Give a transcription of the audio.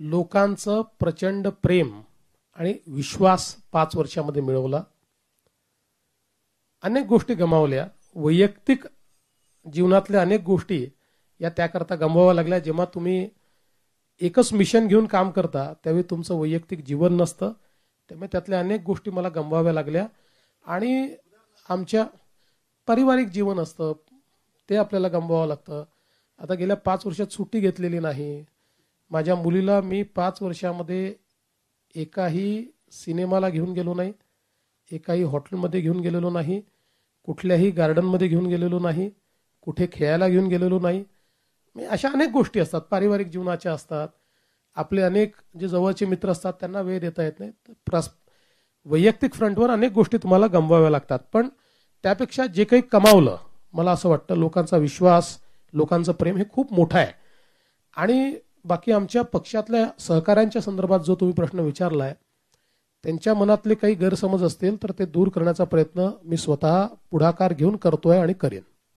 लोकांचं प्रचंड प्रेम आणि विश्वास पाच वर्षामध्ये मिळवला अनेक गोष्टी गमावल्या वैयक्तिक जीवनातल्या अनेक गोष्टी या त्याकरता गमवाव्या लागल्या जेव्हा तुम्ही एकच मिशन घेऊन काम करता त्यावेळी तुमचं वैयक्तिक जीवन नसतं त्यामुळे त्यातल्या अनेक गोष्टी मला गमवाव्या लागल्या आणि आमच्या पारिवारिक जीवन असतं ते आपल्याला गमवावं लागतं आता गेल्या पाच वर्षात सुट्टी घेतलेली नाही माझ्या मुलीला मी पाच वर्षामध्ये एकाही सिनेमाला घेऊन गेलो नाही एकाही हॉटेलमध्ये घेऊन गेलेलो नाही कुठल्याही गार्डनमध्ये घेऊन गेलेलो नाही कुठे खेळायला घेऊन गेलेलो नाही मी म्हणजे अशा अनेक गोष्टी असतात पारिवारिक जीवनाच्या असतात आपले अनेक जे जवळचे मित्र असतात त्यांना वेळ देता येत नाही प्रस वैयक्तिक फ्रंटवर अनेक गोष्टी तुम्हाला गमवाव्या लागतात पण त्यापेक्षा जे काही कमावलं मला असं वाटतं लोकांचा विश्वास लोकांचं प्रेम हे खूप मोठं आहे आणि बाकी आमच्या पक्षातल्या सहकाऱ्यांच्या संदर्भात जो तुम्ही प्रश्न विचारला आहे त्यांच्या मनातले काही गैरसमज असतील तर ते दूर करण्याचा प्रयत्न मी स्वतः पुढाकार घेऊन करतोय आणि करेन